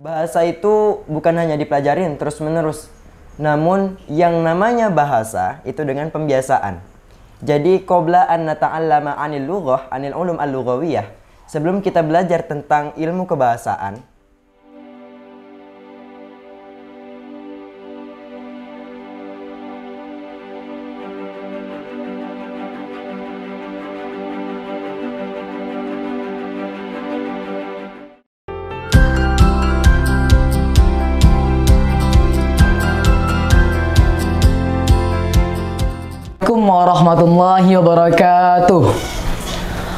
Bahasa itu bukan hanya dipelajarin terus-menerus, namun yang namanya bahasa itu dengan pembiasaan. Jadi qabla an nata'allama 'anil lughah, 'anil ulum al-lughawiyah, sebelum kita belajar tentang ilmu kebahasaan, warahmatullahi wabarakatuh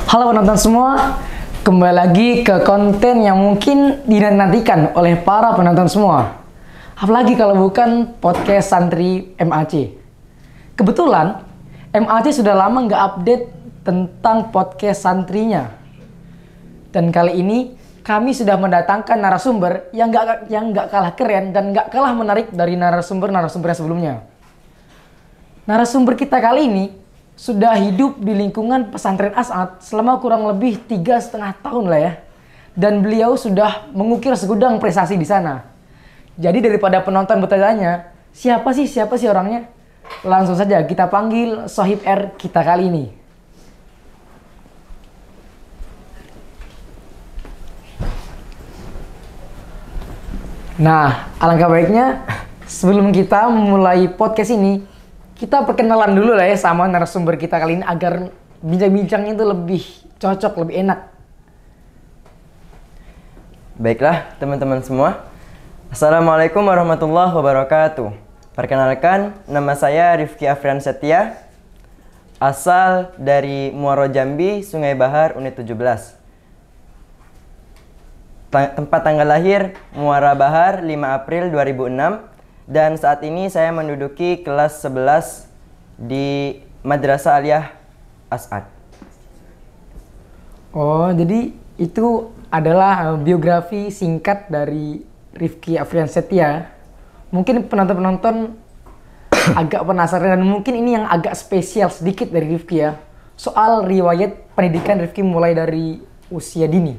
Halo penonton semua Kembali lagi ke konten yang mungkin dinantikan oleh para penonton semua Apalagi kalau bukan podcast santri MAC Kebetulan MAC sudah lama nggak update tentang podcast santrinya Dan kali ini kami sudah mendatangkan narasumber yang nggak yang nggak kalah keren dan nggak kalah menarik dari narasumber narasumber sebelumnya Narasumber kita kali ini sudah hidup di lingkungan pesantren As'ad selama kurang lebih tiga setengah tahun lah ya. Dan beliau sudah mengukir segudang prestasi di sana. Jadi daripada penonton bertanya, siapa sih, siapa sih orangnya? Langsung saja kita panggil Sohib R kita kali ini. Nah, alangkah baiknya sebelum kita mulai podcast ini, kita perkenalan dulu lah ya sama narasumber kita kali ini agar bincang-bincang itu lebih cocok, lebih enak. Baiklah, teman-teman semua. Assalamualaikum warahmatullahi wabarakatuh. Perkenalkan, nama saya Rifki Afrian Setia, asal dari Muaro Jambi, Sungai Bahar, Unit 17. Tempat tanggal lahir, Muara Bahar, 5 April 2006, dan saat ini saya menduduki kelas 11 di Madrasah Aliyah As'ad. Oh, jadi itu adalah eh, biografi singkat dari Rifki Afrian Setia. Ya. Mungkin penonton-penonton agak penasaran dan mungkin ini yang agak spesial sedikit dari Rifki ya. Soal riwayat pendidikan Rifki mulai dari usia dini.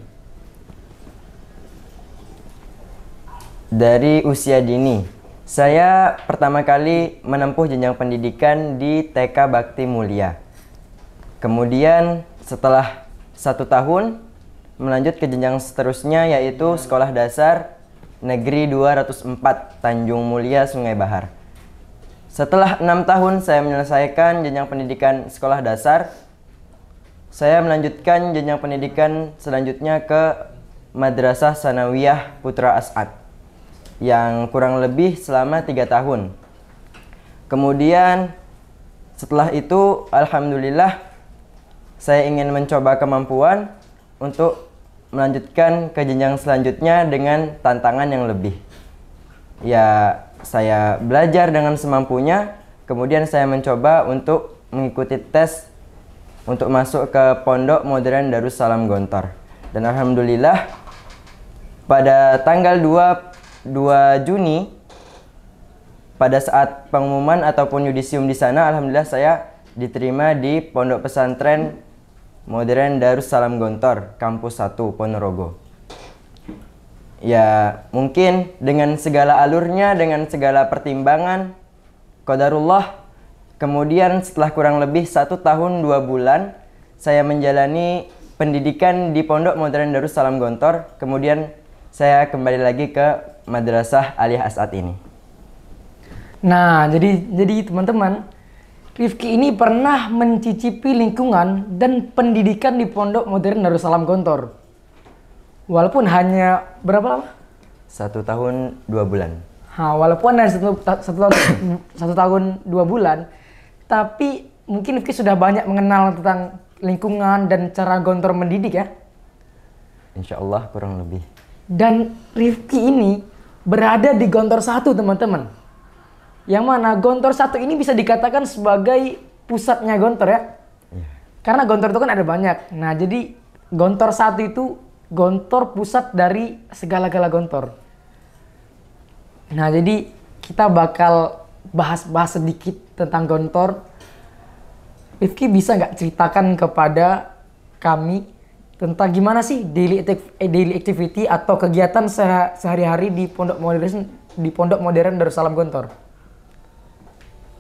Dari usia dini. Saya pertama kali menempuh jenjang pendidikan di TK Bakti Mulia. Kemudian setelah satu tahun, melanjut ke jenjang seterusnya yaitu Sekolah Dasar Negeri 204 Tanjung Mulia Sungai Bahar. Setelah enam tahun saya menyelesaikan jenjang pendidikan sekolah dasar, saya melanjutkan jenjang pendidikan selanjutnya ke Madrasah Sanawiyah Putra As'ad yang kurang lebih selama tiga tahun. Kemudian setelah itu alhamdulillah saya ingin mencoba kemampuan untuk melanjutkan ke jenjang selanjutnya dengan tantangan yang lebih. Ya, saya belajar dengan semampunya, kemudian saya mencoba untuk mengikuti tes untuk masuk ke Pondok Modern Darussalam Gontor. Dan alhamdulillah pada tanggal 2 2 Juni pada saat pengumuman ataupun yudisium di sana alhamdulillah saya diterima di Pondok Pesantren Modern Darussalam Gontor kampus 1 Ponorogo. Ya, mungkin dengan segala alurnya, dengan segala pertimbangan qadarullah kemudian setelah kurang lebih satu tahun dua bulan saya menjalani pendidikan di Pondok Modern Darussalam Gontor kemudian saya kembali lagi ke Madrasah Aliyah As'ad ini? Nah, jadi jadi teman-teman, Rifki ini pernah mencicipi lingkungan dan pendidikan di Pondok Modern Darussalam Gontor. Walaupun hanya berapa lama? Satu tahun dua bulan. Ha, walaupun hanya satu, satu, satu tahun dua bulan, tapi mungkin Rifki sudah banyak mengenal tentang lingkungan dan cara Gontor mendidik ya? Insya Allah kurang lebih. Dan Rifki ini berada di Gontor satu teman-teman. Yang mana Gontor satu ini bisa dikatakan sebagai pusatnya Gontor ya. Iya. Karena Gontor itu kan ada banyak. Nah, jadi Gontor satu itu Gontor pusat dari segala-gala Gontor. Nah, jadi kita bakal bahas-bahas sedikit tentang Gontor. Rifki bisa nggak ceritakan kepada kami tentang gimana sih daily eh, daily activity atau kegiatan sehari-hari di pondok modern di pondok modern Darussalam Gontor.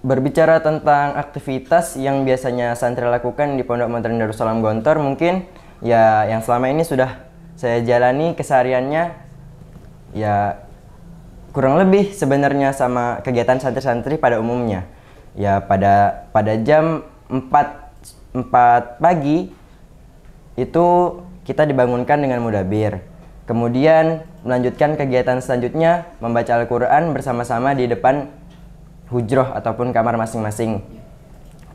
Berbicara tentang aktivitas yang biasanya santri lakukan di pondok modern Darussalam Gontor mungkin ya yang selama ini sudah saya jalani kesehariannya ya kurang lebih sebenarnya sama kegiatan santri-santri pada umumnya. Ya pada pada jam 4 4 pagi itu kita dibangunkan dengan mudabir. Kemudian melanjutkan kegiatan selanjutnya membaca Al-Quran bersama-sama di depan hujroh ataupun kamar masing-masing.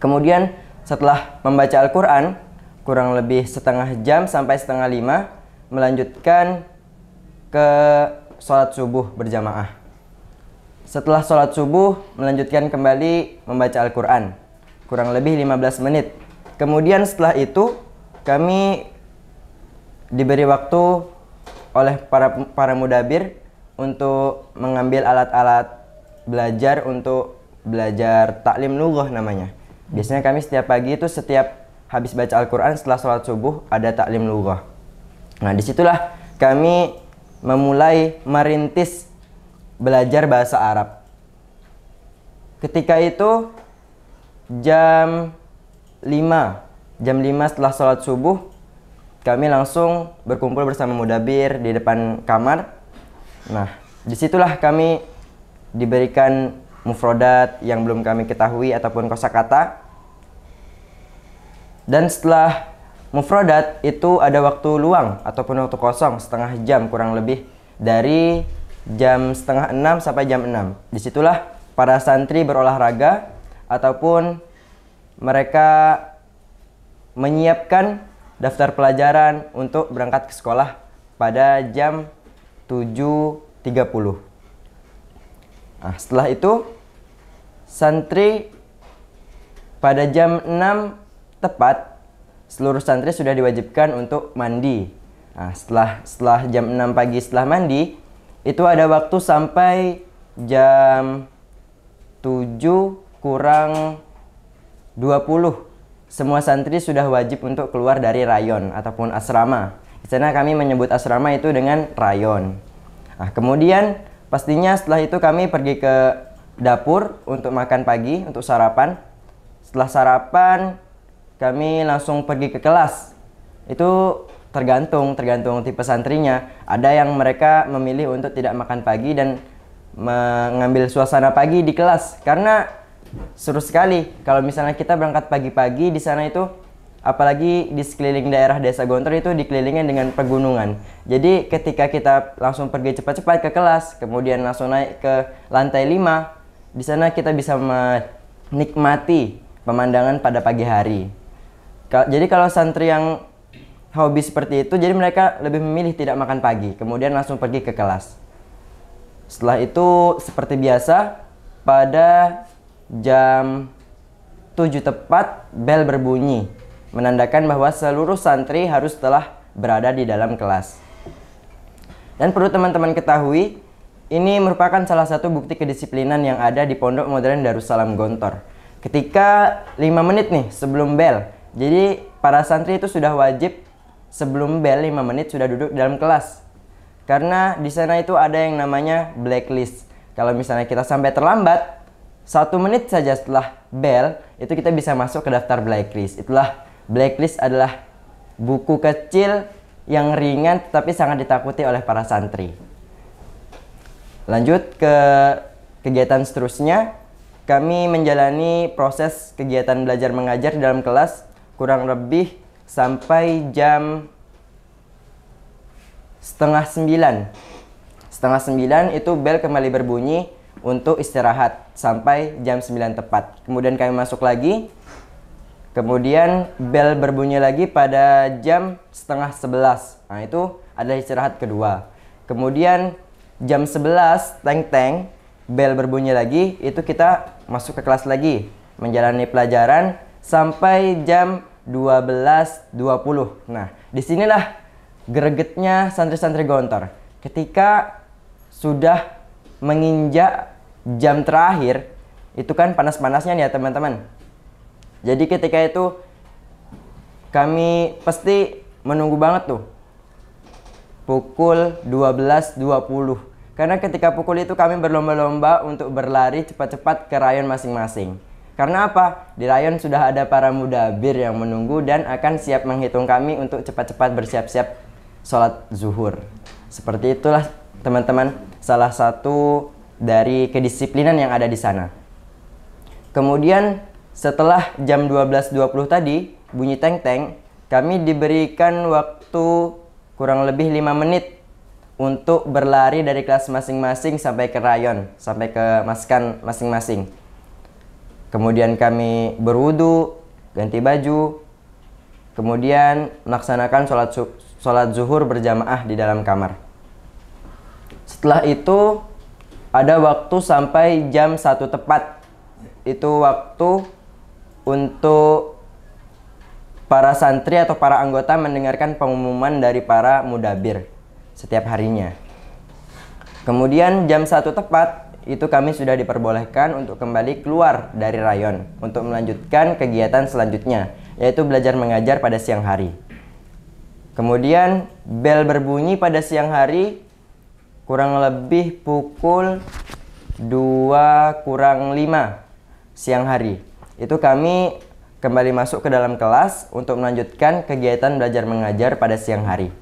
Kemudian setelah membaca Al-Quran kurang lebih setengah jam sampai setengah lima melanjutkan ke sholat subuh berjamaah. Setelah sholat subuh melanjutkan kembali membaca Al-Quran kurang lebih 15 menit. Kemudian setelah itu kami diberi waktu oleh para para mudabir untuk mengambil alat-alat belajar untuk belajar taklim lugoh namanya. Biasanya kami setiap pagi itu setiap habis baca Al-Qur'an setelah sholat subuh ada taklim lugoh. Nah, disitulah kami memulai merintis belajar bahasa Arab. Ketika itu jam 5 Jam 5 setelah sholat subuh, kami langsung berkumpul bersama mudabir di depan kamar. Nah, disitulah kami diberikan mufrodat yang belum kami ketahui ataupun kosakata. Dan setelah mufrodat itu ada waktu luang ataupun waktu kosong setengah jam kurang lebih dari jam setengah enam sampai jam enam. Disitulah para santri berolahraga ataupun mereka menyiapkan daftar pelajaran untuk berangkat ke sekolah pada jam 7.30. Nah, setelah itu santri pada jam 6 tepat seluruh santri sudah diwajibkan untuk mandi. Nah, setelah setelah jam 6 pagi setelah mandi itu ada waktu sampai jam 7 kurang 20 semua santri sudah wajib untuk keluar dari rayon ataupun asrama. Di sana kami menyebut asrama itu dengan rayon. Nah, kemudian pastinya setelah itu kami pergi ke dapur untuk makan pagi, untuk sarapan. Setelah sarapan, kami langsung pergi ke kelas. Itu tergantung, tergantung tipe santrinya. Ada yang mereka memilih untuk tidak makan pagi dan mengambil suasana pagi di kelas karena seru sekali kalau misalnya kita berangkat pagi-pagi di sana itu apalagi di sekeliling daerah desa Gontor itu dikelilingin dengan pegunungan. Jadi ketika kita langsung pergi cepat-cepat ke kelas, kemudian langsung naik ke lantai 5, di sana kita bisa menikmati pemandangan pada pagi hari. Jadi kalau santri yang hobi seperti itu, jadi mereka lebih memilih tidak makan pagi, kemudian langsung pergi ke kelas. Setelah itu seperti biasa pada jam 7 tepat bel berbunyi, menandakan bahwa seluruh santri harus telah berada di dalam kelas. Dan perlu teman-teman ketahui, ini merupakan salah satu bukti kedisiplinan yang ada di Pondok Modern Darussalam Gontor. Ketika 5 menit nih sebelum bel, jadi para santri itu sudah wajib sebelum bel 5 menit sudah duduk dalam kelas. Karena di sana itu ada yang namanya blacklist. Kalau misalnya kita sampai terlambat, satu menit saja setelah bell itu kita bisa masuk ke daftar blacklist itulah blacklist adalah buku kecil yang ringan tetapi sangat ditakuti oleh para santri lanjut ke kegiatan seterusnya kami menjalani proses kegiatan belajar mengajar dalam kelas kurang lebih sampai jam setengah sembilan setengah sembilan itu bel kembali berbunyi untuk istirahat sampai jam 9 tepat. Kemudian kami masuk lagi. Kemudian bel berbunyi lagi pada jam setengah 11. Nah, itu adalah istirahat kedua. Kemudian jam 11 teng-teng bel berbunyi lagi, itu kita masuk ke kelas lagi, menjalani pelajaran sampai jam 12.20. Nah, disinilah gregetnya santri-santri gontor. Ketika sudah menginjak jam terakhir itu kan panas-panasnya nih ya teman-teman. Jadi ketika itu kami pasti menunggu banget tuh pukul 12.20 karena ketika pukul itu kami berlomba-lomba untuk berlari cepat-cepat ke rayon masing-masing. Karena apa? Di rayon sudah ada para muda bir yang menunggu dan akan siap menghitung kami untuk cepat-cepat bersiap-siap sholat zuhur. Seperti itulah teman-teman salah satu dari kedisiplinan yang ada di sana. Kemudian setelah jam 12.20 tadi bunyi teng-teng, kami diberikan waktu kurang lebih 5 menit untuk berlari dari kelas masing-masing sampai ke rayon, sampai ke maskan masing-masing. Kemudian kami berwudu, ganti baju, kemudian melaksanakan sholat, sholat zuhur berjamaah di dalam kamar. Setelah itu ada waktu sampai jam satu tepat itu waktu untuk para santri atau para anggota mendengarkan pengumuman dari para mudabir setiap harinya. Kemudian jam satu tepat itu kami sudah diperbolehkan untuk kembali keluar dari rayon untuk melanjutkan kegiatan selanjutnya yaitu belajar mengajar pada siang hari. Kemudian bel berbunyi pada siang hari kurang lebih pukul 2 kurang 5 siang hari. Itu kami kembali masuk ke dalam kelas untuk melanjutkan kegiatan belajar mengajar pada siang hari.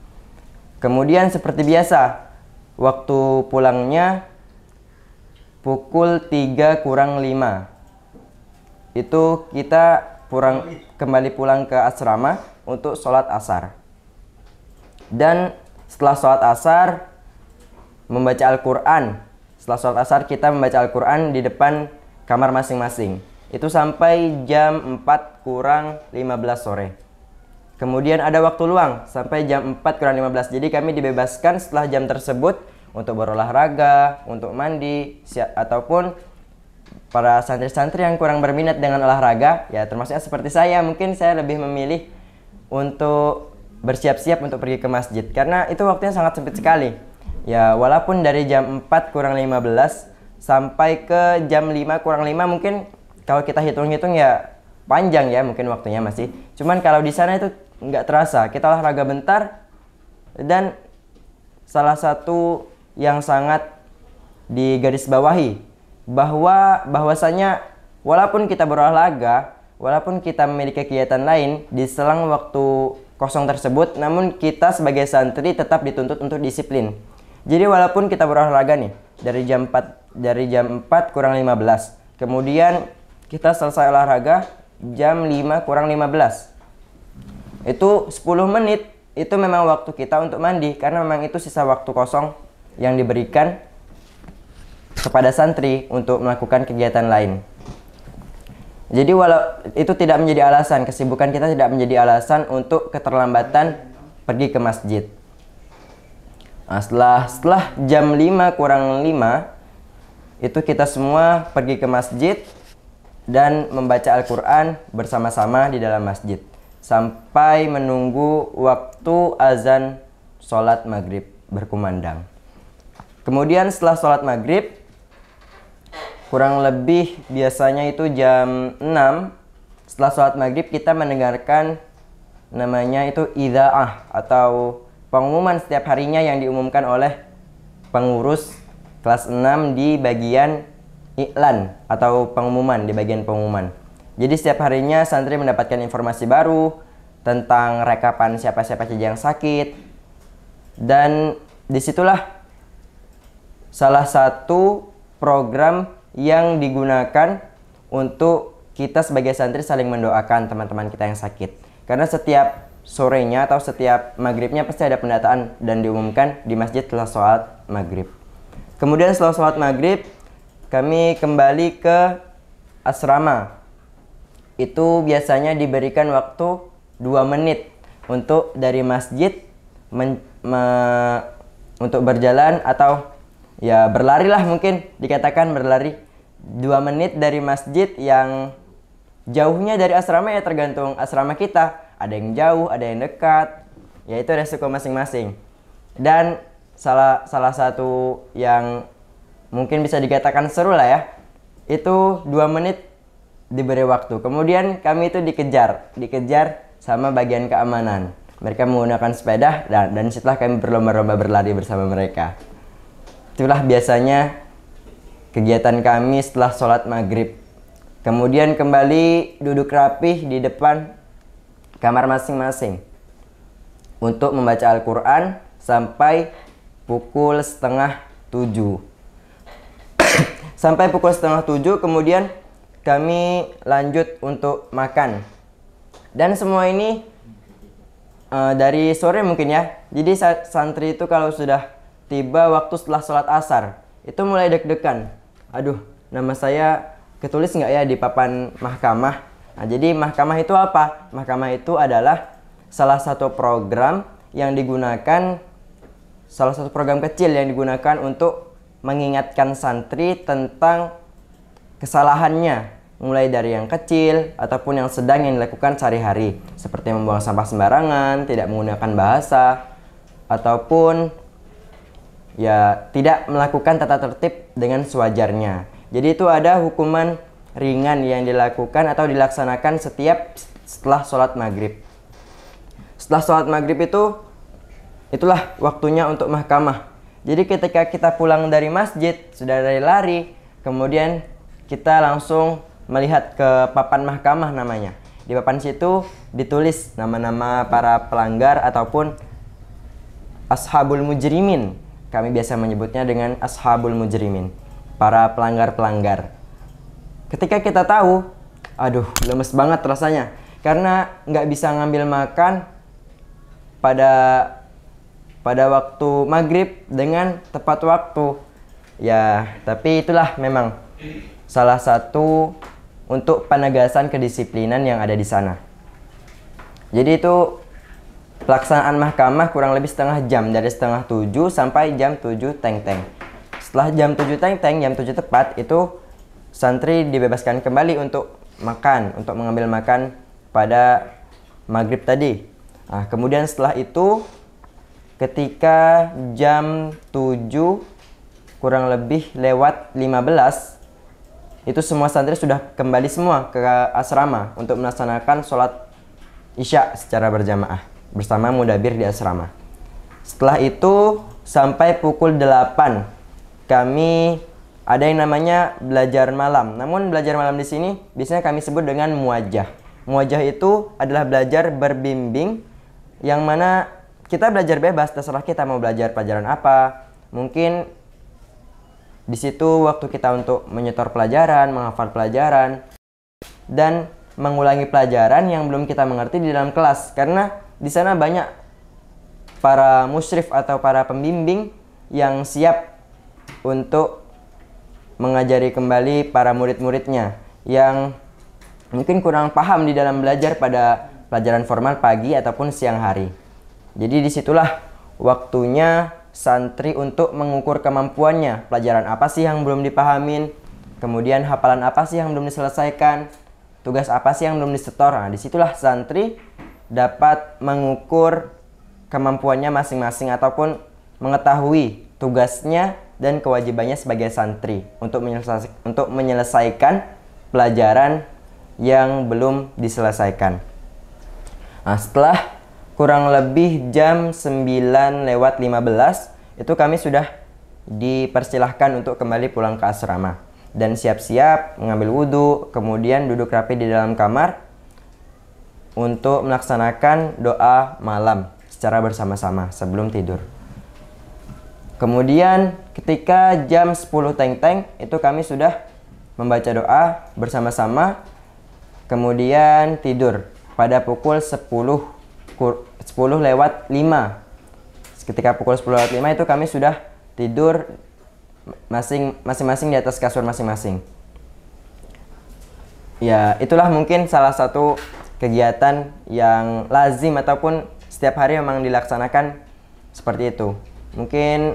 Kemudian seperti biasa, waktu pulangnya pukul 3 kurang 5. Itu kita pulang, kembali pulang ke asrama untuk sholat asar. Dan setelah sholat asar, membaca Al-Quran. Setelah sholat asar kita membaca Al-Quran di depan kamar masing-masing. Itu sampai jam 4 kurang 15 sore. Kemudian ada waktu luang sampai jam 4 kurang 15. Jadi kami dibebaskan setelah jam tersebut untuk berolahraga, untuk mandi, ataupun para santri-santri yang kurang berminat dengan olahraga, ya termasuknya seperti saya, mungkin saya lebih memilih untuk bersiap-siap untuk pergi ke masjid karena itu waktunya sangat sempit sekali. Ya, walaupun dari jam 4 kurang 15 sampai ke jam 5 kurang 5 mungkin kalau kita hitung-hitung ya panjang ya mungkin waktunya masih. Cuman kalau di sana itu nggak terasa. Kita olahraga bentar dan salah satu yang sangat digarisbawahi bahwa bahwasanya walaupun kita berolahraga, walaupun kita memiliki kegiatan lain di selang waktu kosong tersebut, namun kita sebagai santri tetap dituntut untuk disiplin. Jadi walaupun kita berolahraga nih dari jam 4 dari jam 4 kurang 15. Kemudian kita selesai olahraga jam 5 kurang 15. Itu 10 menit itu memang waktu kita untuk mandi karena memang itu sisa waktu kosong yang diberikan kepada santri untuk melakukan kegiatan lain. Jadi walau itu tidak menjadi alasan, kesibukan kita tidak menjadi alasan untuk keterlambatan pergi ke masjid. Nah, setelah setelah jam 5 kurang 5 itu kita semua pergi ke masjid dan membaca Al-Qur'an bersama-sama di dalam masjid sampai menunggu waktu azan sholat maghrib berkumandang. Kemudian setelah sholat maghrib kurang lebih biasanya itu jam 6 setelah sholat maghrib kita mendengarkan namanya itu ida'ah atau pengumuman setiap harinya yang diumumkan oleh pengurus kelas 6 di bagian iklan atau pengumuman di bagian pengumuman. Jadi setiap harinya santri mendapatkan informasi baru tentang rekapan siapa-siapa saja yang sakit dan disitulah salah satu program yang digunakan untuk kita sebagai santri saling mendoakan teman-teman kita yang sakit. Karena setiap sorenya atau setiap maghribnya pasti ada pendataan dan diumumkan di masjid setelah sholat maghrib. Kemudian setelah sholat maghrib, kami kembali ke asrama. Itu biasanya diberikan waktu 2 menit untuk dari masjid men, me, untuk berjalan atau ya berlari lah mungkin dikatakan berlari 2 menit dari masjid yang jauhnya dari asrama ya tergantung asrama kita ada yang jauh ada yang dekat ya itu resiko masing-masing dan salah salah satu yang mungkin bisa dikatakan seru lah ya itu dua menit diberi waktu kemudian kami itu dikejar dikejar sama bagian keamanan mereka menggunakan sepeda dan dan setelah kami berlomba-lomba berlari bersama mereka itulah biasanya kegiatan kami setelah sholat maghrib kemudian kembali duduk rapih di depan kamar masing-masing untuk membaca Al-Quran sampai pukul setengah tujuh. sampai pukul setengah tujuh, kemudian kami lanjut untuk makan. Dan semua ini uh, dari sore mungkin ya. Jadi santri itu kalau sudah tiba waktu setelah sholat asar, itu mulai deg-degan. Aduh, nama saya ketulis nggak ya di papan mahkamah? Nah, jadi mahkamah itu apa? Mahkamah itu adalah salah satu program yang digunakan salah satu program kecil yang digunakan untuk mengingatkan santri tentang kesalahannya mulai dari yang kecil ataupun yang sedang yang dilakukan sehari-hari seperti membuang sampah sembarangan, tidak menggunakan bahasa ataupun ya tidak melakukan tata tertib dengan sewajarnya. Jadi itu ada hukuman ringan yang dilakukan atau dilaksanakan setiap setelah sholat maghrib. Setelah sholat maghrib itu, itulah waktunya untuk mahkamah. Jadi ketika kita pulang dari masjid, sudah dari lari, kemudian kita langsung melihat ke papan mahkamah namanya. Di papan situ ditulis nama-nama para pelanggar ataupun ashabul mujrimin. Kami biasa menyebutnya dengan ashabul mujrimin, para pelanggar-pelanggar. Ketika kita tahu, aduh lemes banget rasanya. Karena nggak bisa ngambil makan pada pada waktu maghrib dengan tepat waktu. Ya, tapi itulah memang salah satu untuk penegasan kedisiplinan yang ada di sana. Jadi itu pelaksanaan mahkamah kurang lebih setengah jam dari setengah tujuh sampai jam tujuh teng-teng. Setelah jam tujuh teng-teng, jam tujuh tepat itu santri dibebaskan kembali untuk makan, untuk mengambil makan pada maghrib tadi. Nah, kemudian setelah itu ketika jam 7 kurang lebih lewat 15 itu semua santri sudah kembali semua ke asrama untuk melaksanakan sholat isya secara berjamaah bersama mudabir di asrama. Setelah itu sampai pukul 8 kami ada yang namanya belajar malam. Namun belajar malam di sini biasanya kami sebut dengan muajah. Muajah itu adalah belajar berbimbing yang mana kita belajar bebas terserah kita mau belajar pelajaran apa. Mungkin di situ waktu kita untuk menyetor pelajaran, menghafal pelajaran dan mengulangi pelajaran yang belum kita mengerti di dalam kelas karena di sana banyak para musyrif atau para pembimbing yang siap untuk mengajari kembali para murid-muridnya yang mungkin kurang paham di dalam belajar pada pelajaran formal pagi ataupun siang hari. Jadi disitulah waktunya santri untuk mengukur kemampuannya. Pelajaran apa sih yang belum dipahamin? Kemudian hafalan apa sih yang belum diselesaikan? Tugas apa sih yang belum disetor? Nah, disitulah santri dapat mengukur kemampuannya masing-masing ataupun mengetahui tugasnya dan kewajibannya sebagai santri untuk, menyelesaikan, untuk menyelesaikan pelajaran yang belum diselesaikan. Nah, setelah kurang lebih jam 9 lewat 15 itu kami sudah dipersilahkan untuk kembali pulang ke asrama dan siap-siap mengambil wudhu kemudian duduk rapi di dalam kamar untuk melaksanakan doa malam secara bersama-sama sebelum tidur. Kemudian ketika jam 10 teng-teng itu kami sudah membaca doa bersama-sama kemudian tidur pada pukul 10 10 lewat 5 ketika pukul 10 lewat 5 itu kami sudah tidur masing-masing di atas kasur masing-masing ya itulah mungkin salah satu kegiatan yang lazim ataupun setiap hari memang dilaksanakan seperti itu mungkin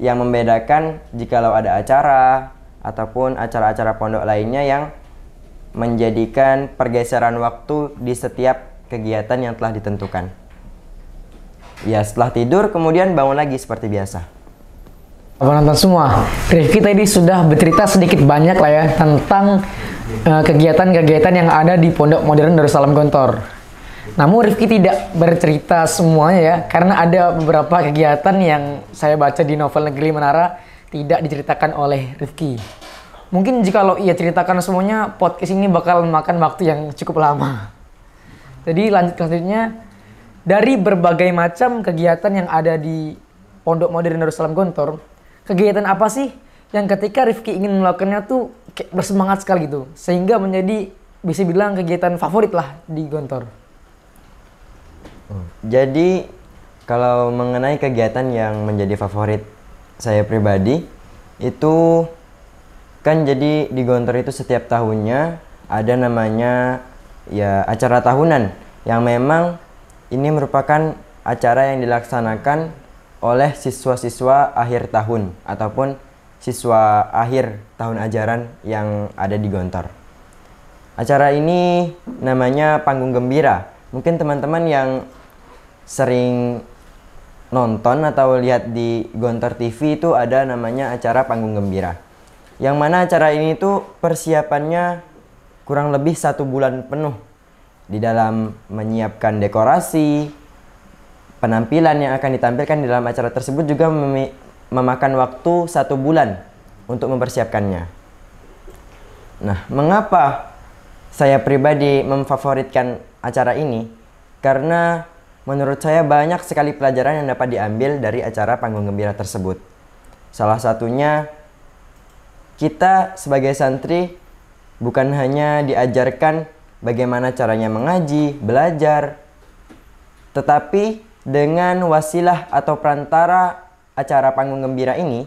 yang membedakan jikalau ada acara ataupun acara-acara pondok lainnya yang menjadikan pergeseran waktu di setiap kegiatan yang telah ditentukan. Ya, setelah tidur kemudian bangun lagi seperti biasa. Penonton semua, Rifki tadi sudah bercerita sedikit banyak lah ya tentang eh, kegiatan-kegiatan uh, yang ada di Pondok Modern Darussalam Gontor. Namun Rifki tidak bercerita semuanya ya, karena ada beberapa kegiatan yang saya baca di novel Negeri Menara tidak diceritakan oleh Rifki. Mungkin jika lo ia ceritakan semuanya, podcast ini bakal makan waktu yang cukup lama. Jadi lanjut selanjutnya, dari berbagai macam kegiatan yang ada di Pondok Modern Darussalam Gontor, kegiatan apa sih yang ketika Rifki ingin melakukannya tuh kayak bersemangat sekali gitu, sehingga menjadi bisa bilang kegiatan favorit lah di Gontor. Jadi kalau mengenai kegiatan yang menjadi favorit saya pribadi itu kan jadi di Gontor itu setiap tahunnya ada namanya ya acara tahunan yang memang ini merupakan acara yang dilaksanakan oleh siswa-siswa akhir tahun ataupun siswa akhir tahun ajaran yang ada di Gontor. Acara ini namanya Panggung Gembira. Mungkin teman-teman yang sering nonton atau lihat di Gontor TV itu ada namanya acara Panggung Gembira. Yang mana acara ini itu persiapannya kurang lebih satu bulan penuh di dalam menyiapkan dekorasi, penampilan yang akan ditampilkan di dalam acara tersebut juga mem memakan waktu satu bulan untuk mempersiapkannya. Nah, mengapa saya pribadi memfavoritkan acara ini? Karena Menurut saya banyak sekali pelajaran yang dapat diambil dari acara panggung gembira tersebut. Salah satunya kita sebagai santri bukan hanya diajarkan bagaimana caranya mengaji, belajar, tetapi dengan wasilah atau perantara acara panggung gembira ini,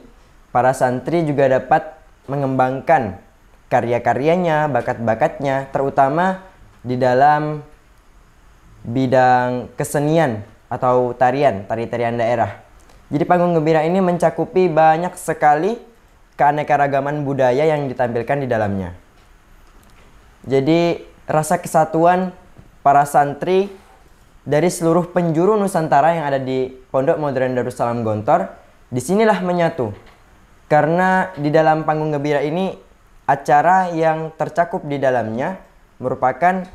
para santri juga dapat mengembangkan karya-karyanya, bakat-bakatnya, terutama di dalam bidang kesenian atau tarian, tari-tarian daerah. Jadi panggung gembira ini mencakupi banyak sekali keanekaragaman budaya yang ditampilkan di dalamnya. Jadi rasa kesatuan para santri dari seluruh penjuru Nusantara yang ada di Pondok Modern Darussalam Gontor disinilah menyatu. Karena di dalam panggung gembira ini acara yang tercakup di dalamnya merupakan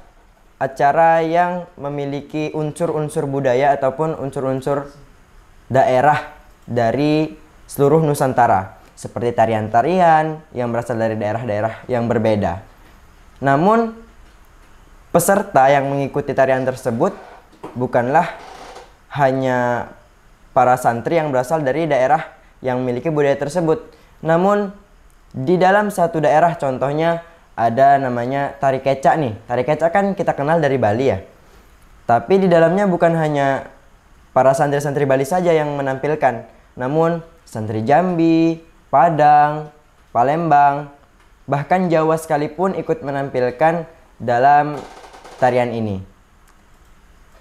acara yang memiliki unsur-unsur budaya ataupun unsur-unsur daerah dari seluruh Nusantara, seperti tarian-tarian yang berasal dari daerah-daerah yang berbeda. Namun, peserta yang mengikuti tarian tersebut bukanlah hanya para santri yang berasal dari daerah yang memiliki budaya tersebut. Namun, di dalam satu daerah, contohnya ada namanya tari kecak nih. Tari kecak kan kita kenal dari Bali ya. Tapi di dalamnya bukan hanya para santri-santri Bali saja yang menampilkan, namun santri Jambi, Padang, Palembang, bahkan Jawa sekalipun ikut menampilkan dalam tarian ini.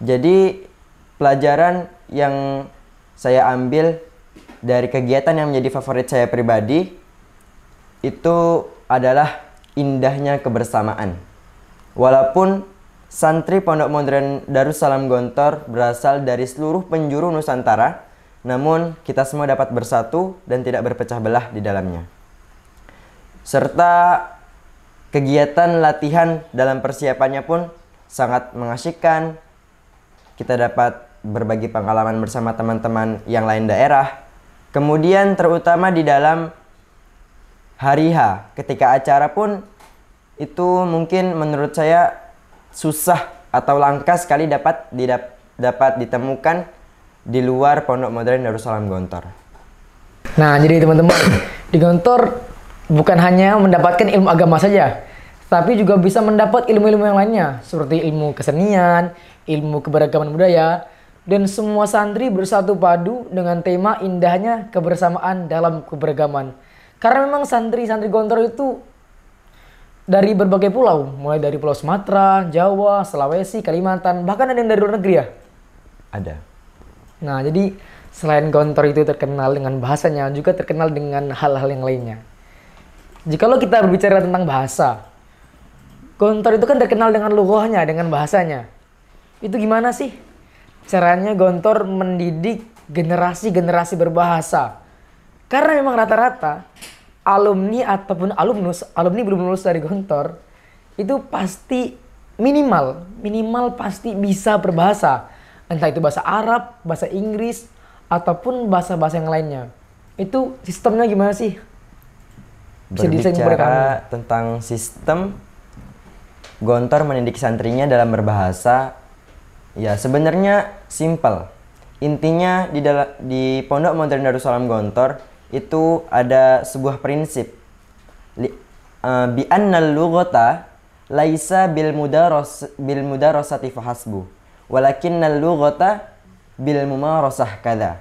Jadi pelajaran yang saya ambil dari kegiatan yang menjadi favorit saya pribadi itu adalah indahnya kebersamaan. Walaupun santri Pondok Modern Darussalam Gontor berasal dari seluruh penjuru Nusantara, namun kita semua dapat bersatu dan tidak berpecah belah di dalamnya. Serta kegiatan latihan dalam persiapannya pun sangat mengasyikkan. Kita dapat berbagi pengalaman bersama teman-teman yang lain daerah. Kemudian terutama di dalam hari H ketika acara pun itu mungkin menurut saya susah atau langka sekali dapat didap, dapat ditemukan di luar pondok modern Darussalam Gontor. Nah, jadi teman-teman di Gontor bukan hanya mendapatkan ilmu agama saja, tapi juga bisa mendapat ilmu-ilmu yang lainnya seperti ilmu kesenian, ilmu keberagaman budaya, dan semua santri bersatu padu dengan tema indahnya kebersamaan dalam keberagaman. Karena memang santri-santri Gontor itu dari berbagai pulau, mulai dari Pulau Sumatera, Jawa, Sulawesi, Kalimantan, bahkan ada yang dari luar negeri ya? Ada. Nah, jadi selain Gontor itu terkenal dengan bahasanya, juga terkenal dengan hal-hal yang lainnya. Jika lo kita berbicara tentang bahasa, Gontor itu kan terkenal dengan lugohnya, dengan bahasanya. Itu gimana sih caranya Gontor mendidik generasi-generasi berbahasa? Karena memang rata-rata alumni ataupun alumnus, alumni belum lulus dari Gontor, itu pasti minimal, minimal pasti bisa berbahasa. Entah itu bahasa Arab, bahasa Inggris, ataupun bahasa-bahasa yang lainnya. Itu sistemnya gimana sih? Bisa Berbicara tentang sistem, Gontor mendidik santrinya dalam berbahasa. Ya sebenarnya simple. Intinya di, di Pondok Modern Darussalam Gontor, itu ada sebuah prinsip eh, bi annal lughata laisa bil mudaras bil mudarasati fahasbu walakinnal lughata bil mumarasah kada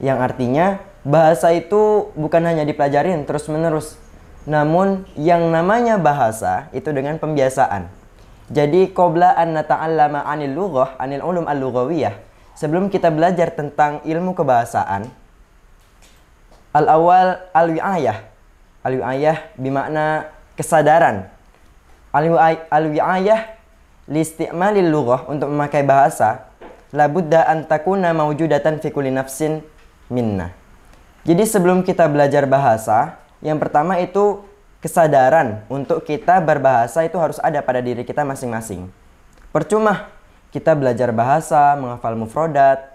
yang artinya bahasa itu bukan hanya dipelajarin terus menerus namun yang namanya bahasa itu dengan pembiasaan jadi qabla an nata'allama anil lughah anil ulum al lughawiyah sebelum kita belajar tentang ilmu kebahasaan Al awal al wiayah. Al wiayah bermakna kesadaran. Al wiayah li isti'malil lughah untuk memakai bahasa labudda an takuna mawjudatan fi kulli nafsin minna. Jadi sebelum kita belajar bahasa, yang pertama itu kesadaran untuk kita berbahasa itu harus ada pada diri kita masing-masing. Percuma kita belajar bahasa, menghafal mufrodat,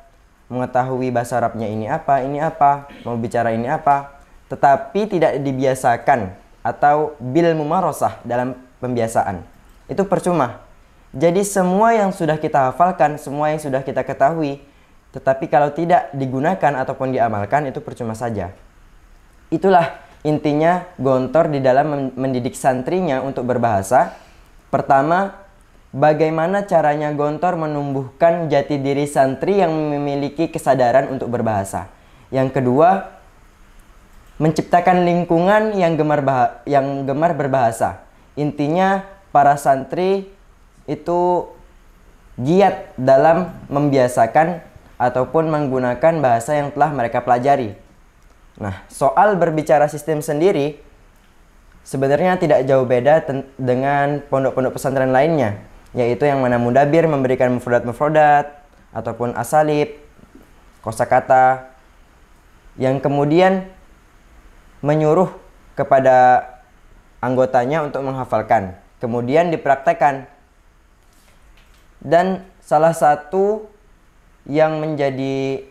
mengetahui bahasa Arabnya ini apa, ini apa, mau bicara ini apa, tetapi tidak dibiasakan atau bil mumarosah dalam pembiasaan. Itu percuma. Jadi semua yang sudah kita hafalkan, semua yang sudah kita ketahui, tetapi kalau tidak digunakan ataupun diamalkan itu percuma saja. Itulah intinya gontor di dalam mendidik santrinya untuk berbahasa. Pertama, Bagaimana caranya Gontor menumbuhkan jati diri santri yang memiliki kesadaran untuk berbahasa? Yang kedua, menciptakan lingkungan yang gemar yang gemar berbahasa. Intinya para santri itu giat dalam membiasakan ataupun menggunakan bahasa yang telah mereka pelajari. Nah, soal berbicara sistem sendiri sebenarnya tidak jauh beda dengan pondok-pondok pesantren lainnya yaitu yang mana mudabir memberikan mufrodat mufrodat ataupun asalib, kosakata yang kemudian menyuruh kepada anggotanya untuk menghafalkan, kemudian dipraktekkan. Dan salah satu yang menjadi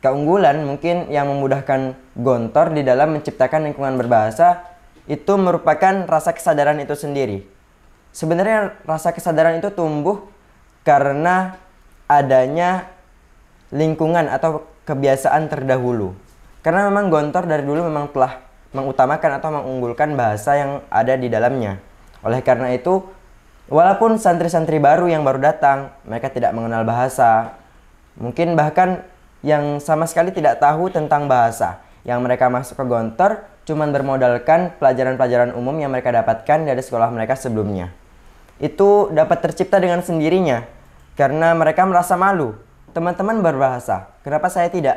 keunggulan mungkin yang memudahkan gontor di dalam menciptakan lingkungan berbahasa itu merupakan rasa kesadaran itu sendiri sebenarnya rasa kesadaran itu tumbuh karena adanya lingkungan atau kebiasaan terdahulu. Karena memang Gontor dari dulu memang telah mengutamakan atau mengunggulkan bahasa yang ada di dalamnya. Oleh karena itu, walaupun santri-santri baru yang baru datang, mereka tidak mengenal bahasa. Mungkin bahkan yang sama sekali tidak tahu tentang bahasa. Yang mereka masuk ke Gontor cuma bermodalkan pelajaran-pelajaran umum yang mereka dapatkan dari sekolah mereka sebelumnya itu dapat tercipta dengan sendirinya karena mereka merasa malu. Teman-teman berbahasa, kenapa saya tidak?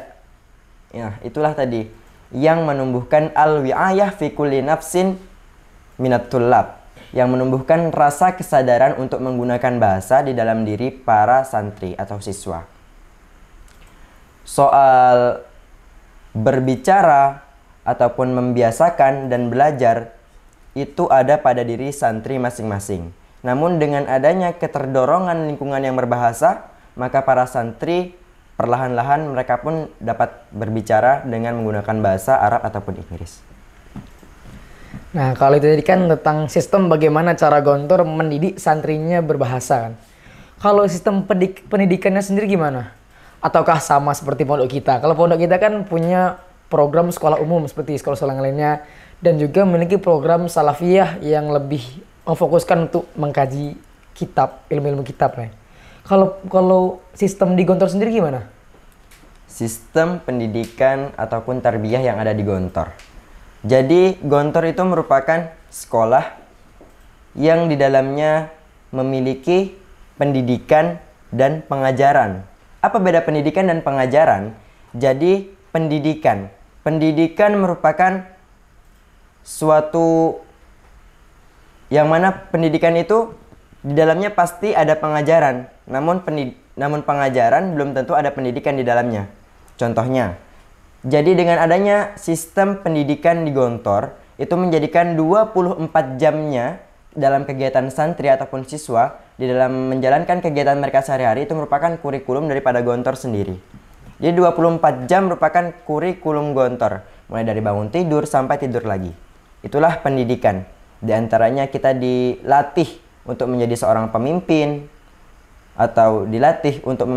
Ya, itulah tadi yang menumbuhkan al-wi'ayah fi kulli nafsin minat yang menumbuhkan rasa kesadaran untuk menggunakan bahasa di dalam diri para santri atau siswa. Soal berbicara ataupun membiasakan dan belajar itu ada pada diri santri masing-masing. Namun dengan adanya keterdorongan lingkungan yang berbahasa, maka para santri perlahan-lahan mereka pun dapat berbicara dengan menggunakan bahasa Arab ataupun Inggris. Nah, kalau itu tadi kan tentang sistem bagaimana cara Gontor mendidik santrinya berbahasa kan. Kalau sistem pendidik pendidikannya sendiri gimana? Ataukah sama seperti pondok kita? Kalau pondok kita kan punya program sekolah umum seperti sekolah-sekolah lainnya dan juga memiliki program salafiyah yang lebih memfokuskan untuk mengkaji kitab, ilmu-ilmu kitab nih. Kalau kalau sistem di Gontor sendiri gimana? Sistem pendidikan ataupun tarbiyah yang ada di Gontor. Jadi Gontor itu merupakan sekolah yang di dalamnya memiliki pendidikan dan pengajaran. Apa beda pendidikan dan pengajaran? Jadi pendidikan. Pendidikan merupakan suatu yang mana pendidikan itu di dalamnya pasti ada pengajaran, namun pendid namun pengajaran belum tentu ada pendidikan di dalamnya. Contohnya, jadi dengan adanya sistem pendidikan di Gontor itu menjadikan 24 jamnya dalam kegiatan santri ataupun siswa di dalam menjalankan kegiatan mereka sehari-hari itu merupakan kurikulum daripada Gontor sendiri. Jadi 24 jam merupakan kurikulum gontor, mulai dari bangun tidur sampai tidur lagi. Itulah pendidikan. Di antaranya kita dilatih untuk menjadi seorang pemimpin atau dilatih untuk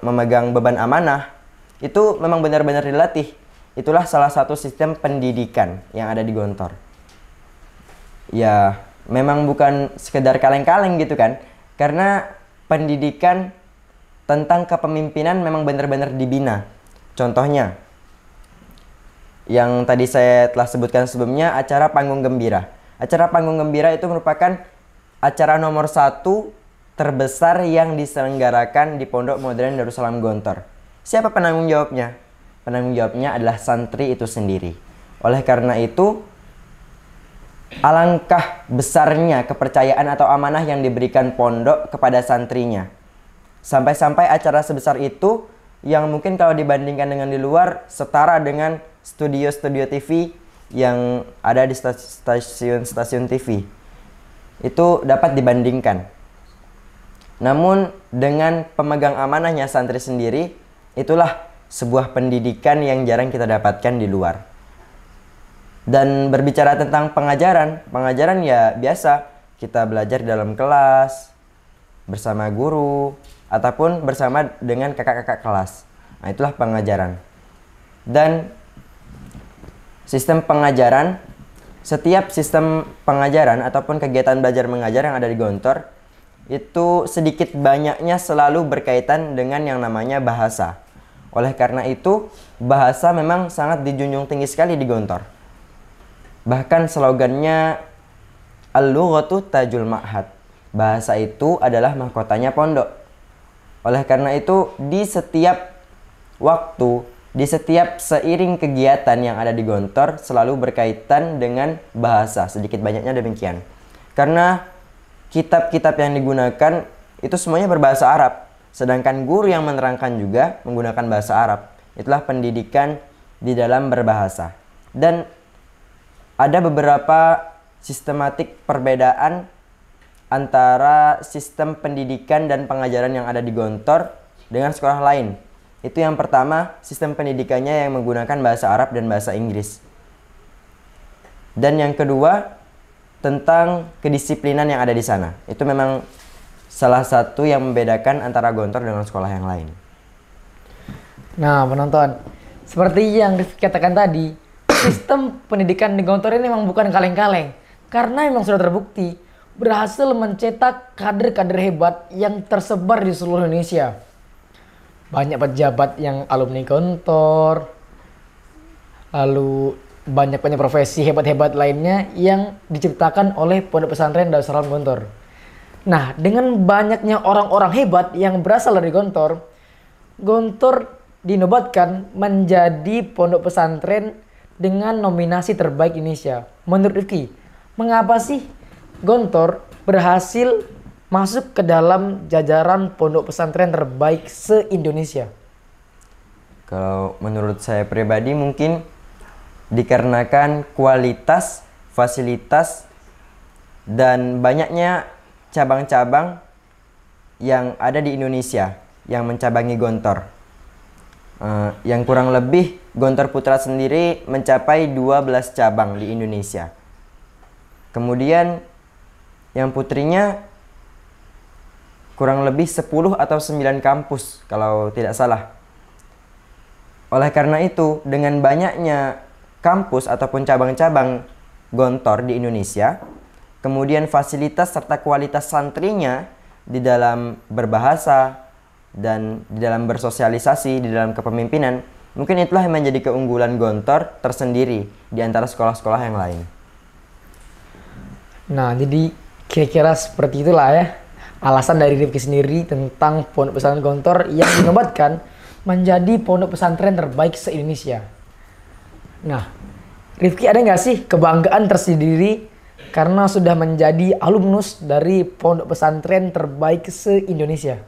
memegang beban amanah. Itu memang benar-benar dilatih. Itulah salah satu sistem pendidikan yang ada di Gontor. Ya, memang bukan sekedar kaleng-kaleng gitu kan. Karena pendidikan tentang kepemimpinan memang benar-benar dibina. Contohnya, yang tadi saya telah sebutkan sebelumnya, acara panggung gembira. Acara Panggung Gembira itu merupakan acara nomor satu terbesar yang diselenggarakan di Pondok Modern Darussalam Gontor. Siapa penanggung jawabnya? Penanggung jawabnya adalah santri itu sendiri. Oleh karena itu, alangkah besarnya kepercayaan atau amanah yang diberikan pondok kepada santrinya. Sampai-sampai acara sebesar itu yang mungkin kalau dibandingkan dengan di luar setara dengan studio-studio TV yang ada di stasiun-stasiun TV itu dapat dibandingkan. Namun dengan pemegang amanahnya santri sendiri, itulah sebuah pendidikan yang jarang kita dapatkan di luar. Dan berbicara tentang pengajaran, pengajaran ya biasa kita belajar dalam kelas bersama guru ataupun bersama dengan kakak-kakak kelas. Nah, itulah pengajaran. Dan Sistem pengajaran setiap sistem pengajaran ataupun kegiatan belajar mengajar yang ada di Gontor itu sedikit banyaknya selalu berkaitan dengan yang namanya bahasa. Oleh karena itu, bahasa memang sangat dijunjung tinggi sekali di Gontor. Bahkan slogannya Al-lughatu tajul ma'had. Bahasa itu adalah mahkotanya pondok. Oleh karena itu, di setiap waktu di setiap seiring kegiatan yang ada di Gontor selalu berkaitan dengan bahasa, sedikit banyaknya demikian. Karena kitab-kitab yang digunakan itu semuanya berbahasa Arab, sedangkan guru yang menerangkan juga menggunakan bahasa Arab. Itulah pendidikan di dalam berbahasa. Dan ada beberapa sistematik perbedaan antara sistem pendidikan dan pengajaran yang ada di Gontor dengan sekolah lain itu yang pertama, sistem pendidikannya yang menggunakan bahasa Arab dan bahasa Inggris. Dan yang kedua, tentang kedisiplinan yang ada di sana. Itu memang salah satu yang membedakan antara Gontor dengan sekolah yang lain. Nah, penonton, seperti yang dikatakan tadi, sistem pendidikan di Gontor ini memang bukan kaleng-kaleng. Karena memang sudah terbukti berhasil mencetak kader-kader hebat yang tersebar di seluruh Indonesia banyak pejabat yang alumni kantor, lalu banyak banyak profesi hebat-hebat lainnya yang diciptakan oleh pondok pesantren Darussalam Gontor. Nah, dengan banyaknya orang-orang hebat yang berasal dari Gontor, Gontor dinobatkan menjadi pondok pesantren dengan nominasi terbaik Indonesia. Menurut Rifki, mengapa sih Gontor berhasil masuk ke dalam jajaran pondok pesantren terbaik se-Indonesia? Kalau menurut saya pribadi mungkin dikarenakan kualitas, fasilitas, dan banyaknya cabang-cabang yang ada di Indonesia yang mencabangi Gontor. Uh, yang kurang lebih Gontor Putra sendiri mencapai 12 cabang di Indonesia. Kemudian yang putrinya kurang lebih 10 atau 9 kampus kalau tidak salah. Oleh karena itu, dengan banyaknya kampus ataupun cabang-cabang gontor di Indonesia, kemudian fasilitas serta kualitas santrinya di dalam berbahasa dan di dalam bersosialisasi, di dalam kepemimpinan, mungkin itulah yang menjadi keunggulan gontor tersendiri di antara sekolah-sekolah yang lain. Nah, jadi kira-kira seperti itulah ya alasan dari Rifki sendiri tentang pondok pesantren Gontor yang dinobatkan menjadi pondok pesantren terbaik se-Indonesia. Nah, Rifki ada nggak sih kebanggaan tersendiri karena sudah menjadi alumnus dari pondok pesantren terbaik se-Indonesia?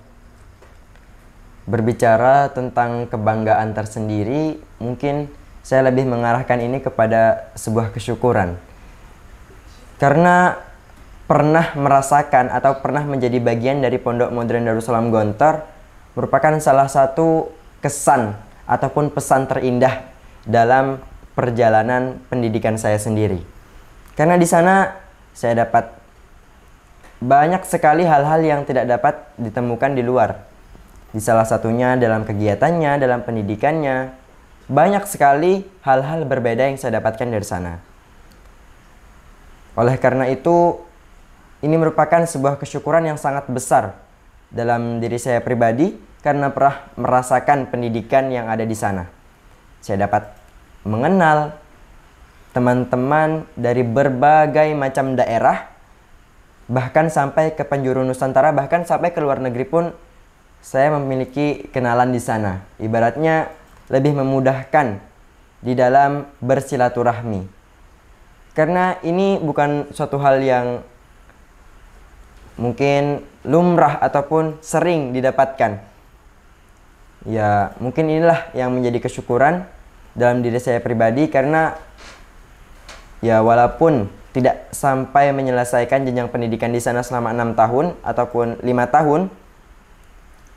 Berbicara tentang kebanggaan tersendiri, mungkin saya lebih mengarahkan ini kepada sebuah kesyukuran. Karena pernah merasakan atau pernah menjadi bagian dari Pondok Modern Darussalam Gontor merupakan salah satu kesan ataupun pesan terindah dalam perjalanan pendidikan saya sendiri. Karena di sana saya dapat banyak sekali hal-hal yang tidak dapat ditemukan di luar. Di salah satunya dalam kegiatannya, dalam pendidikannya, banyak sekali hal-hal berbeda yang saya dapatkan dari sana. Oleh karena itu, ini merupakan sebuah kesyukuran yang sangat besar dalam diri saya pribadi karena pernah merasakan pendidikan yang ada di sana. Saya dapat mengenal teman-teman dari berbagai macam daerah bahkan sampai ke penjuru Nusantara bahkan sampai ke luar negeri pun saya memiliki kenalan di sana. Ibaratnya lebih memudahkan di dalam bersilaturahmi. Karena ini bukan suatu hal yang mungkin lumrah ataupun sering didapatkan. Ya, mungkin inilah yang menjadi kesyukuran dalam diri saya pribadi karena ya walaupun tidak sampai menyelesaikan jenjang pendidikan di sana selama enam tahun ataupun lima tahun,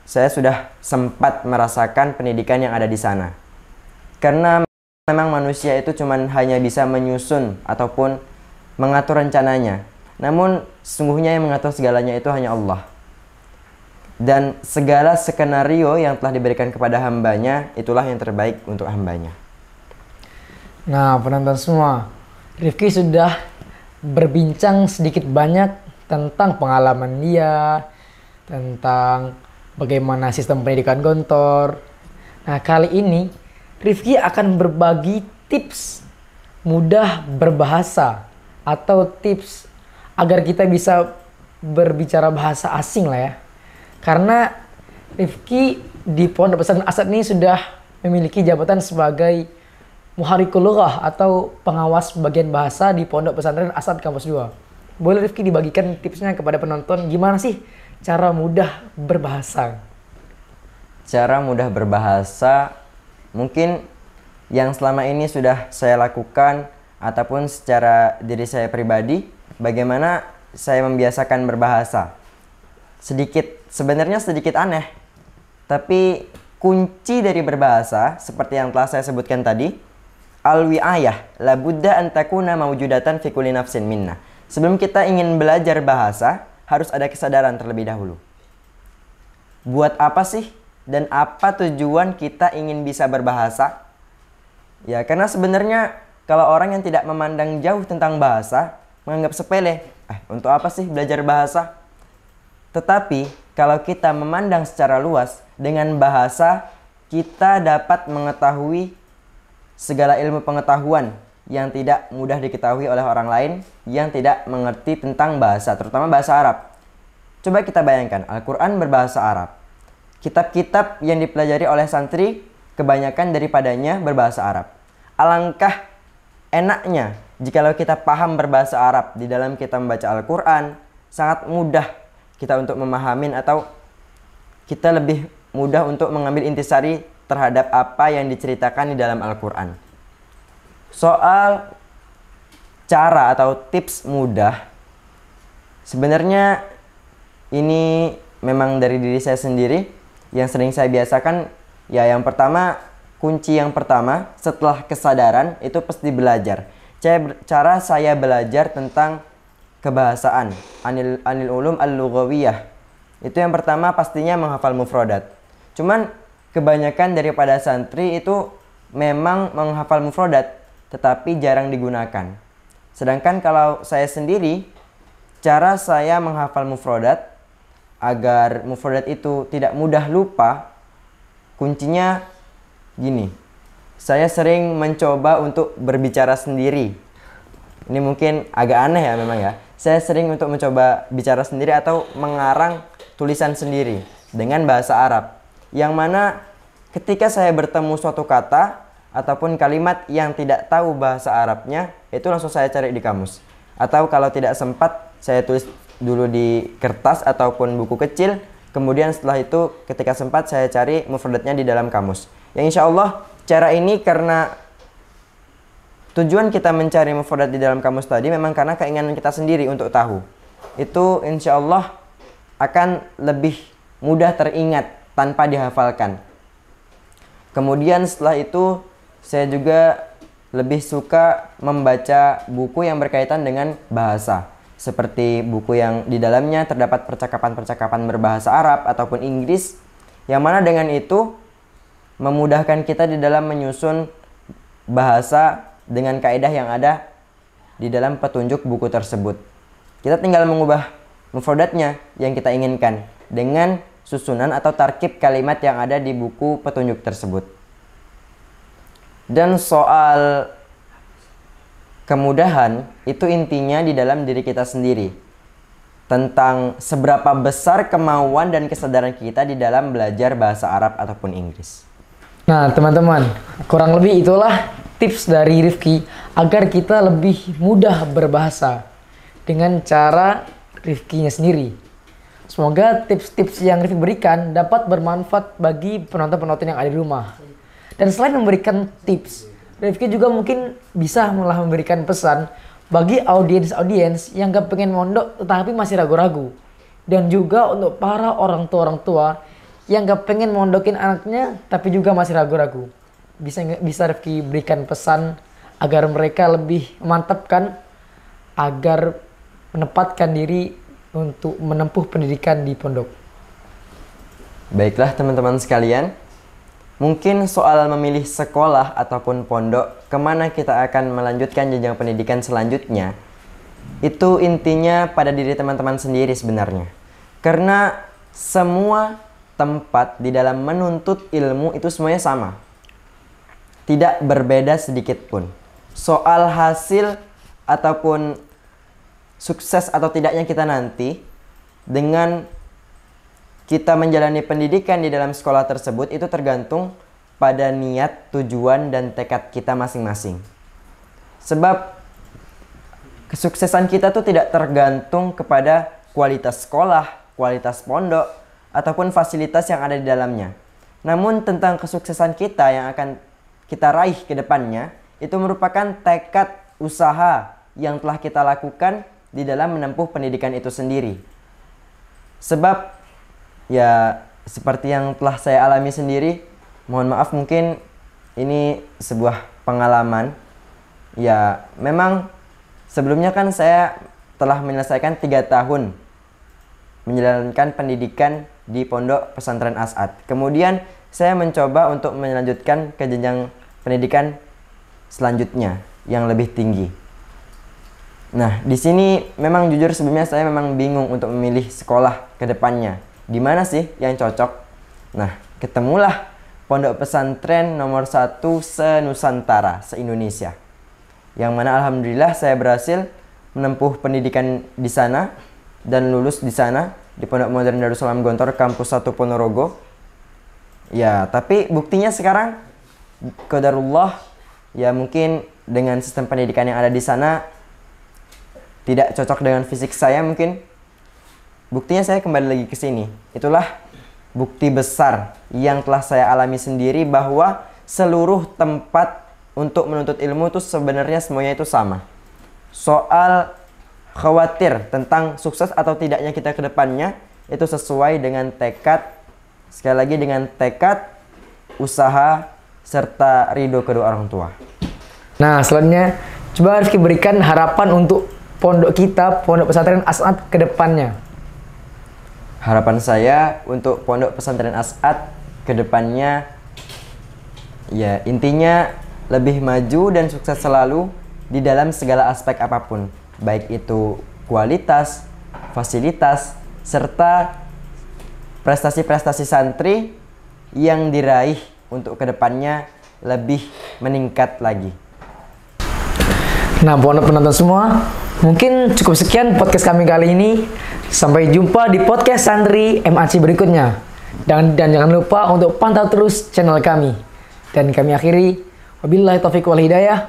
saya sudah sempat merasakan pendidikan yang ada di sana. Karena memang manusia itu cuman hanya bisa menyusun ataupun mengatur rencananya. Namun Sungguhnya yang mengatur segalanya itu hanya Allah. Dan segala skenario yang telah diberikan kepada hambanya, itulah yang terbaik untuk hambanya. Nah, penonton semua, Rifki sudah berbincang sedikit banyak tentang pengalaman dia, tentang bagaimana sistem pendidikan Gontor. Nah, kali ini Rifki akan berbagi tips mudah berbahasa atau tips agar kita bisa berbicara bahasa asing lah ya. Karena Rifki di Pondok Pesantren Asad ini sudah memiliki jabatan sebagai muharikulughah atau pengawas bagian bahasa di Pondok Pesantren Asad Kampus 2. Boleh Rifki dibagikan tipsnya kepada penonton gimana sih cara mudah berbahasa? Cara mudah berbahasa mungkin yang selama ini sudah saya lakukan ataupun secara diri saya pribadi bagaimana saya membiasakan berbahasa. Sedikit, sebenarnya sedikit aneh, tapi kunci dari berbahasa, seperti yang telah saya sebutkan tadi, alwi ayah la buddha antakuna mawjudatan fikuli nafsin minna. Sebelum kita ingin belajar bahasa, harus ada kesadaran terlebih dahulu. Buat apa sih dan apa tujuan kita ingin bisa berbahasa? Ya, karena sebenarnya kalau orang yang tidak memandang jauh tentang bahasa, menganggap sepele, eh untuk apa sih belajar bahasa? Tetapi kalau kita memandang secara luas dengan bahasa kita dapat mengetahui segala ilmu pengetahuan yang tidak mudah diketahui oleh orang lain yang tidak mengerti tentang bahasa, terutama bahasa Arab. Coba kita bayangkan, Al-Quran berbahasa Arab. Kitab-kitab yang dipelajari oleh santri kebanyakan daripadanya berbahasa Arab. Alangkah enaknya Jikalau kita paham berbahasa Arab di dalam kita membaca Al-Quran, sangat mudah kita untuk memahamin atau kita lebih mudah untuk mengambil intisari terhadap apa yang diceritakan di dalam Al-Quran. Soal cara atau tips mudah, sebenarnya ini memang dari diri saya sendiri yang sering saya biasakan ya yang pertama kunci yang pertama setelah kesadaran itu pasti belajar cara saya belajar tentang kebahasaan anil anil ulum al lugawiyah itu yang pertama pastinya menghafal mufrodat cuman kebanyakan daripada santri itu memang menghafal mufrodat tetapi jarang digunakan sedangkan kalau saya sendiri cara saya menghafal mufrodat agar mufrodat itu tidak mudah lupa kuncinya gini saya sering mencoba untuk berbicara sendiri. Ini mungkin agak aneh ya memang ya. Saya sering untuk mencoba bicara sendiri atau mengarang tulisan sendiri dengan bahasa Arab. Yang mana ketika saya bertemu suatu kata ataupun kalimat yang tidak tahu bahasa Arabnya, itu langsung saya cari di kamus. Atau kalau tidak sempat, saya tulis dulu di kertas ataupun buku kecil. Kemudian setelah itu ketika sempat saya cari mufradatnya di dalam kamus. Yang insya Allah Cara ini karena tujuan kita mencari mufradat di dalam kamus tadi memang karena keinginan kita sendiri untuk tahu. Itu insya Allah akan lebih mudah teringat tanpa dihafalkan. Kemudian setelah itu saya juga lebih suka membaca buku yang berkaitan dengan bahasa seperti buku yang di dalamnya terdapat percakapan-percakapan berbahasa Arab ataupun Inggris, yang mana dengan itu memudahkan kita di dalam menyusun bahasa dengan kaedah yang ada di dalam petunjuk buku tersebut. Kita tinggal mengubah mufradatnya yang kita inginkan dengan susunan atau tarkib kalimat yang ada di buku petunjuk tersebut. Dan soal kemudahan itu intinya di dalam diri kita sendiri tentang seberapa besar kemauan dan kesadaran kita di dalam belajar bahasa Arab ataupun Inggris. Nah, teman-teman, kurang lebih itulah tips dari Rifki agar kita lebih mudah berbahasa dengan cara Rifkinya sendiri. Semoga tips-tips yang Rifki berikan dapat bermanfaat bagi penonton-penonton yang ada di rumah. Dan selain memberikan tips, Rifki juga mungkin bisa malah memberikan pesan bagi audiens-audiens yang gak pengen mondok tetapi masih ragu-ragu. Dan juga untuk para orang tua-orang tua, -orang tua yang gak pengen mondokin anaknya tapi juga masih ragu-ragu bisa bisa Rifki berikan pesan agar mereka lebih mantapkan agar menempatkan diri untuk menempuh pendidikan di pondok baiklah teman-teman sekalian mungkin soal memilih sekolah ataupun pondok kemana kita akan melanjutkan jenjang pendidikan selanjutnya itu intinya pada diri teman-teman sendiri sebenarnya karena semua tempat di dalam menuntut ilmu itu semuanya sama. Tidak berbeda sedikit pun. Soal hasil ataupun sukses atau tidaknya kita nanti dengan kita menjalani pendidikan di dalam sekolah tersebut itu tergantung pada niat, tujuan, dan tekad kita masing-masing. Sebab kesuksesan kita tuh tidak tergantung kepada kualitas sekolah, kualitas pondok, ataupun fasilitas yang ada di dalamnya. Namun tentang kesuksesan kita yang akan kita raih ke depannya itu merupakan tekad usaha yang telah kita lakukan di dalam menempuh pendidikan itu sendiri. Sebab ya seperti yang telah saya alami sendiri, mohon maaf mungkin ini sebuah pengalaman. Ya, memang sebelumnya kan saya telah menyelesaikan tiga tahun menjalankan pendidikan di Pondok Pesantren As'ad. Kemudian saya mencoba untuk melanjutkan ke jenjang pendidikan selanjutnya yang lebih tinggi. Nah, di sini memang jujur sebelumnya saya memang bingung untuk memilih sekolah ke depannya. Di mana sih yang cocok? Nah, ketemulah Pondok Pesantren nomor satu se-Nusantara, se-Indonesia. Yang mana alhamdulillah saya berhasil menempuh pendidikan di sana dan lulus di sana di Pondok Modern Darussalam Gontor kampus 1 Ponorogo. Ya, tapi buktinya sekarang qadarullah ya mungkin dengan sistem pendidikan yang ada di sana tidak cocok dengan fisik saya mungkin. Buktinya saya kembali lagi ke sini. Itulah bukti besar yang telah saya alami sendiri bahwa seluruh tempat untuk menuntut ilmu itu sebenarnya semuanya itu sama. Soal khawatir tentang sukses atau tidaknya kita ke depannya itu sesuai dengan tekad sekali lagi dengan tekad usaha serta ridho kedua orang tua. Nah, selanjutnya coba Rifki berikan harapan untuk pondok kita, pondok pesantren As'ad ke depannya. Harapan saya untuk pondok pesantren As'ad ke depannya ya intinya lebih maju dan sukses selalu di dalam segala aspek apapun baik itu kualitas, fasilitas, serta prestasi-prestasi santri yang diraih untuk kedepannya lebih meningkat lagi. Nah, buat penonton semua, mungkin cukup sekian podcast kami kali ini. Sampai jumpa di podcast santri MAC berikutnya. Dan, dan jangan lupa untuk pantau terus channel kami. Dan kami akhiri, wabillahi taufiq wal hidayah.